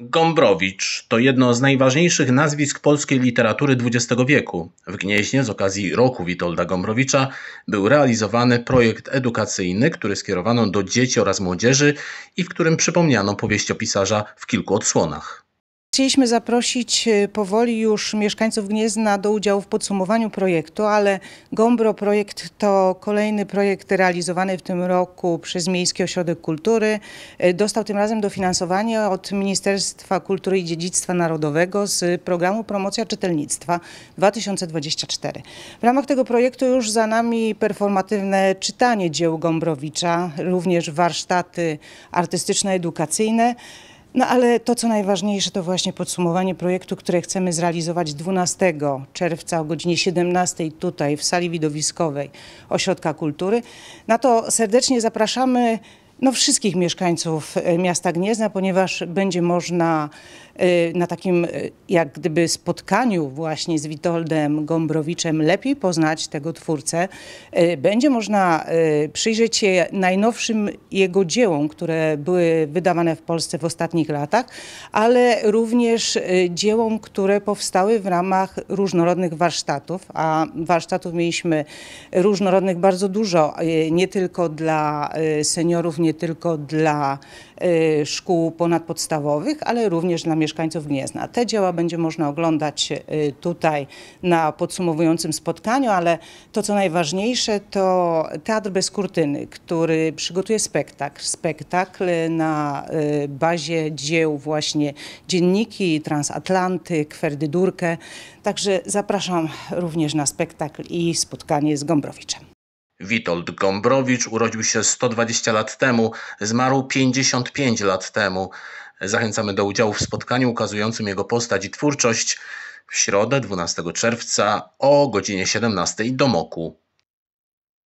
Gombrowicz to jedno z najważniejszych nazwisk polskiej literatury XX wieku. W Gnieźnie z okazji roku Witolda Gombrowicza był realizowany projekt edukacyjny, który skierowano do dzieci oraz młodzieży i w którym przypomniano powieściopisarza w kilku odsłonach. Chcieliśmy zaprosić y, powoli już mieszkańców Gniezna do udziału w podsumowaniu projektu, ale Gombro projekt to kolejny projekt realizowany w tym roku przez Miejski Ośrodek Kultury. Y, dostał tym razem dofinansowanie od Ministerstwa Kultury i Dziedzictwa Narodowego z programu Promocja Czytelnictwa 2024. W ramach tego projektu już za nami performatywne czytanie dzieł Gombrowicza, również warsztaty artystyczno-edukacyjne. No ale to, co najważniejsze, to właśnie podsumowanie projektu, które chcemy zrealizować 12 czerwca o godzinie 17 tutaj w sali widowiskowej Ośrodka Kultury. Na to serdecznie zapraszamy no, wszystkich mieszkańców e, miasta Gniezna, ponieważ będzie można Y, na takim y, jak gdyby spotkaniu właśnie z Witoldem Gombrowiczem lepiej poznać tego twórcę. Y, będzie można przyjrzeć się najnowszym jego dziełom, które były wydawane w Polsce w ostatnich latach, ale również dziełom, które powstały w ramach różnorodnych warsztatów, a warsztatów mieliśmy różnorodnych bardzo dużo, nie tylko dla seniorów, nie tylko dla szkół ponadpodstawowych, ale również dla mieszkańców Gniezna. Te dzieła będzie można oglądać y, tutaj na podsumowującym spotkaniu, ale to co najważniejsze to Teatr Bez Kurtyny, który przygotuje spektakl. Spektakl na y, bazie dzieł właśnie Dzienniki, Transatlanty, Kwerdydurkę. Także zapraszam również na spektakl i spotkanie z Gombrowiczem. Witold Gombrowicz urodził się 120 lat temu, zmarł 55 lat temu. Zachęcamy do udziału w spotkaniu ukazującym jego postać i twórczość w środę 12 czerwca o godzinie 17 do Moku.